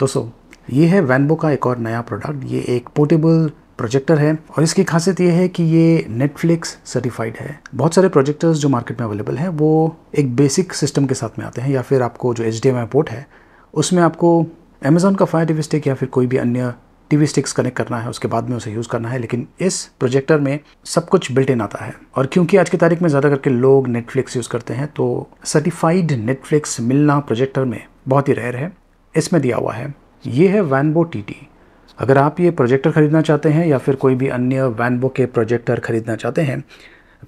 दोस्तों ये है वैनबो का एक और नया प्रोडक्ट ये एक पोर्टेबल प्रोजेक्टर है और इसकी खासियत ये है कि ये नेटफ्लिक्स सर्टिफाइड है बहुत सारे प्रोजेक्टर्स जो मार्केट में अवेलेबल हैं वो एक बेसिक सिस्टम के साथ में आते हैं या फिर आपको जो एच पोर्ट है उसमें आपको अमेजोन का फायर टी स्टिक या फिर कोई भी अन्य टीवी स्टिक्स कनेक्ट करना है उसके बाद में उसे यूज़ करना है लेकिन इस प्रोजेक्टर में सब कुछ बिल्ट इन आता है और क्योंकि आज की तारीख में ज़्यादा करके लोग नेटफ्लिक्स यूज़ करते हैं तो सर्टिफाइड नेटफ्लिक्स मिलना प्रोजेक्टर में बहुत ही रेयर है इसमें दिया हुआ है ये है वैनबो टी अगर आप ये प्रोजेक्टर ख़रीदना चाहते हैं या फिर कोई भी अन्य वैनबो के प्रोजेक्टर ख़रीदना चाहते हैं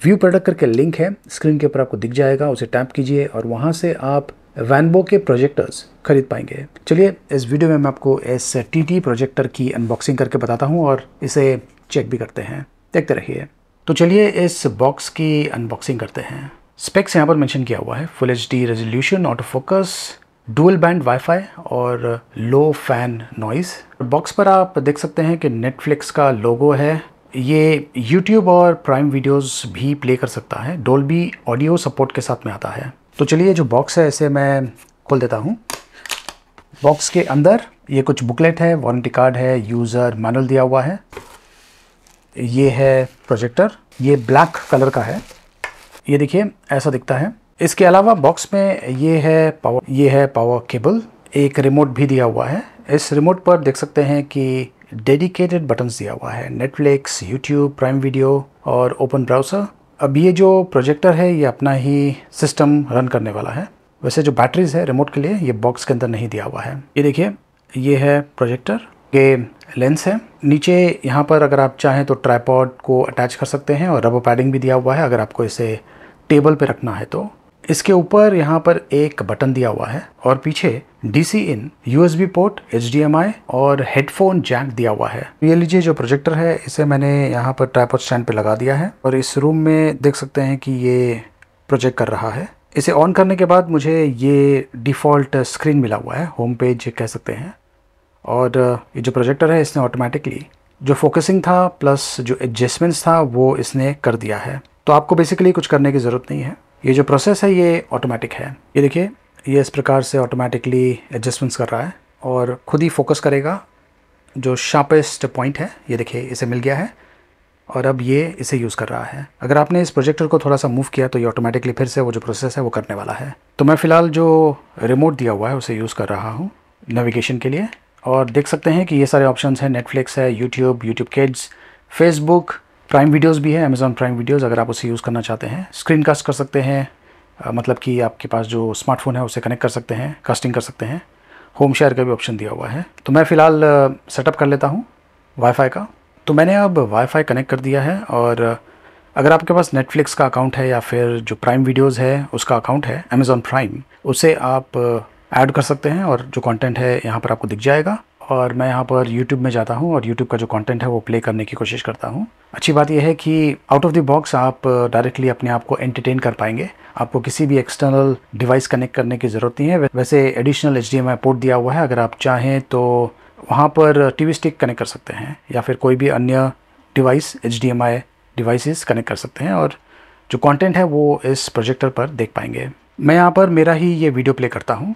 व्यू प्रोडक्ट करके लिंक है स्क्रीन के ऊपर आपको दिख जाएगा उसे टैप कीजिए और वहाँ से आप वैनबो के प्रोजेक्टर्स खरीद पाएंगे चलिए इस वीडियो में मैं आपको इस टी टी प्रोजेक्टर की अनबॉक्सिंग करके बताता हूँ और इसे चेक भी करते हैं देखते रहिए तो चलिए इस बॉक्स की अनबॉक्सिंग करते हैं स्पेक्स यहाँ पर मैंशन किया हुआ है full H D resolution auto focus dual band wifi और लो फैन नॉइज़ बॉक्स पर आप देख सकते हैं कि नेटफ्लिक्स का लोगो है ये यूट्यूब और प्राइम वीडियोस भी प्ले कर सकता है डोल्बी ऑडियो सपोर्ट के साथ में आता है तो चलिए जो बॉक्स है इसे मैं खोल देता हूँ बॉक्स के अंदर ये कुछ बुकलेट है वारंटी कार्ड है यूज़र मैनुअल दिया हुआ है ये है प्रोजेक्टर ये ब्लैक कलर का है ये देखिए ऐसा दिखता है इसके अलावा बॉक्स में ये है पावर ये है पावर केबल एक रिमोट भी दिया हुआ है इस रिमोट पर देख सकते हैं कि डेडिकेटेड बटन्स दिया हुआ है नेटफ्लिक्स यूट्यूब प्राइम वीडियो और ओपन ब्राउज़र अब ये जो प्रोजेक्टर है ये अपना ही सिस्टम रन करने वाला है वैसे जो बैटरीज है रिमोट के लिए ये बॉक्स के अंदर नहीं दिया हुआ है ये देखिए ये है प्रोजेक्टर के लेंस है नीचे यहाँ पर अगर आप चाहें तो ट्राईपॉड को अटैच कर सकते हैं और रबर पैडिंग भी दिया हुआ है अगर आपको इसे टेबल पे रखना है तो इसके ऊपर यहाँ पर एक बटन दिया हुआ है और पीछे सी इन बी पोर्ट आई और हेडफोन जैक दिया हुआ है ये लीजिए जो प्रोजेक्टर है इसे मैंने यहाँ पर ट्राइपोड स्टैंड पे लगा दिया है और इस रूम में देख सकते हैं कि ये प्रोजेक्ट कर रहा है इसे ऑन करने के बाद मुझे ये डिफ़ॉल्ट स्क्रीन मिला हुआ है होम पेज कह सकते हैं और ये जो प्रोजेक्टर है इसने ऑटोमेटिकली जो फोकसिंग था प्लस जो एडजस्टमेंट्स था वो इसने कर दिया है तो आपको बेसिकली कुछ करने की ज़रूरत नहीं है ये जो प्रोसेस है ये ऑटोमेटिक है ये देखिए ये इस प्रकार से ऑटोमेटिकली एडजस्टमेंट्स कर रहा है और ख़ुद ही फोकस करेगा जो शार्पेस्ट पॉइंट है ये देखिए इसे मिल गया है और अब ये इसे यूज़ कर रहा है अगर आपने इस प्रोजेक्टर को थोड़ा सा मूव किया तो ये ऑटोमेटिकली फिर से वो जो प्रोसेस है वो करने वाला है तो मैं फ़िलहाल जो रिमोट दिया हुआ है उसे यूज़ कर रहा हूँ नेविगेशन के लिए और देख सकते हैं कि ये सारे ऑप्शंस हैं नेटफ्लिक्स है YouTube YouTube kids Facebook Prime videos भी है अमेज़ॉन प्राइम वीडियोस अगर आप उसे यूज़ करना चाहते हैं स्क्रीन कास्ट कर सकते हैं मतलब कि आपके पास जो स्मार्टफोन है उसे कनेक्ट कर सकते हैं कास्टिंग कर सकते हैं होम शेयर का भी ऑप्शन दिया हुआ है तो मैं फ़िलहाल सेटअप कर लेता हूँ वाईफाई का तो मैंने अब वाईफाई कनेक्ट कर दिया है और अगर आपके पास नेटफ्लिक्स का अकाउंट है या फिर जो प्राइम वीडियोज़ है उसका अकाउंट है अमेज़ॉन प्राइम उसे आप ऐड कर सकते हैं और जो कंटेंट है यहाँ पर आपको दिख जाएगा और मैं यहाँ पर यूट्यूब में जाता हूँ और यूट्यूब का जो कंटेंट है वो प्ले करने की कोशिश करता हूँ अच्छी बात यह है कि आउट ऑफ द बॉक्स आप डायरेक्टली uh, अपने आप को एंटरटेन कर पाएंगे आपको किसी भी एक्सटर्नल डिवाइस कनेक्ट करने की ज़रूरत नहीं है वैसे एडिशनल एच पोर्ट दिया हुआ है अगर आप चाहें तो वहाँ पर टी स्टिक कनेक्ट कर सकते हैं या फिर कोई भी अन्य डिवाइस एच डिवाइसेस कनेक्ट कर सकते हैं और जो कंटेंट है वो इस प्रोजेक्टर पर देख पाएंगे मैं यहाँ पर मेरा ही ये वीडियो प्ले करता हूँ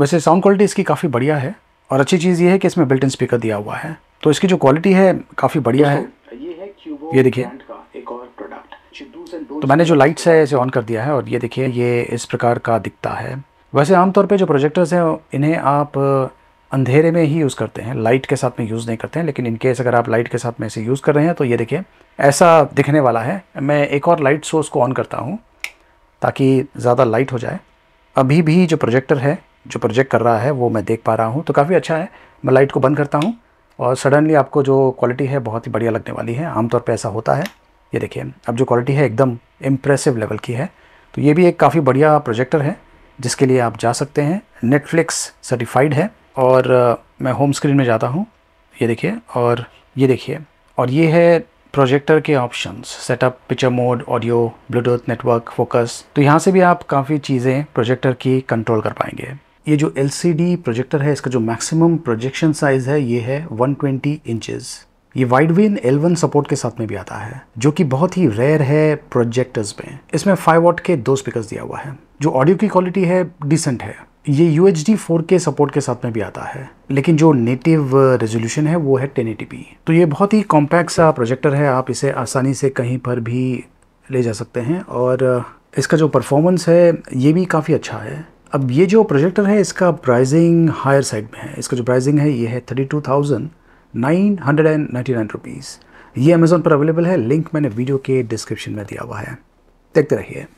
वैसे साउंड क्वालिटी इसकी काफ़ी बढ़िया है और अच्छी चीज़ ये है कि इसमें बिल्ट इन स्पीकर दिया हुआ है तो इसकी जो क्वालिटी है काफ़ी बढ़िया है ये देखिए तो मैंने जो लाइट्स है इसे ऑन कर दिया है और ये देखिए ये इस प्रकार का दिखता है वैसे आमतौर पे जो प्रोजेक्टर्स हैं इन्हें आप अंधेरे में ही यूज़ करते हैं लाइट के साथ में यूज़ नहीं करते हैं लेकिन इनकेस अगर आप लाइट के साथ में इसे यूज़ कर रहे हैं तो ये देखिए ऐसा दिखने वाला है मैं एक और लाइट सोर्स को ऑन करता हूँ ताकि ज़्यादा लाइट हो जाए अभी भी जो प्रोजेक्टर है जो प्रोजेक्ट कर रहा है वो मैं देख पा रहा हूँ तो काफ़ी अच्छा है मैं लाइट को बंद करता हूँ और सडनली आपको जो क्वालिटी है बहुत ही बढ़िया लगने वाली है आमतौर पर ऐसा होता है ये देखिए अब जो क्वालिटी है एकदम इम्प्रेसिव लेवल की है तो ये भी एक काफ़ी बढ़िया प्रोजेक्टर है जिसके लिए आप जा सकते हैं नेटफ्लिक्स सर्टिफाइड है और मैं होम स्क्रीन में जाता हूँ ये देखिए और ये देखिए और ये है प्रोजेक्टर के options setup picture mode audio Bluetooth network focus तो यहाँ से भी आप काफ़ी चीज़ें प्रोजेक्टर की कंट्रोल कर पाएंगे ये जो एल प्रोजेक्टर है इसका जो मैक्सिमम प्रोजेक्शन साइज है ये है 120 ट्वेंटी इंचज़ ये वाइड विन L1 सपोर्ट के साथ में भी आता है जो कि बहुत ही रेयर है प्रोजेक्टर्स में इसमें 5 वॉट के दो स्पीकर्स दिया हुआ है जो ऑडियो की क्वालिटी है डिसेंट है ये U H D four K support के साथ में भी आता है लेकिन जो नेटिव रेजोल्यूशन uh, है वो है टेन तो ये बहुत ही कॉम्पैक्ट सा प्रोजेक्टर है आप इसे आसानी से कहीं पर भी ले जा सकते हैं और uh, इसका जो परफॉर्मेंस है ये भी काफ़ी अच्छा है अब ये जो प्रोजेक्टर है इसका प्राइसिंग हायर साइड में है इसका जो प्राइसिंग है ये है thirty two thousand nine hundred and ninety nine rupees ये अमेज़ोन पर अवेलेबल है लिंक मैंने वीडियो के डिस्क्रिप्शन में दिया हुआ है देखते रहिए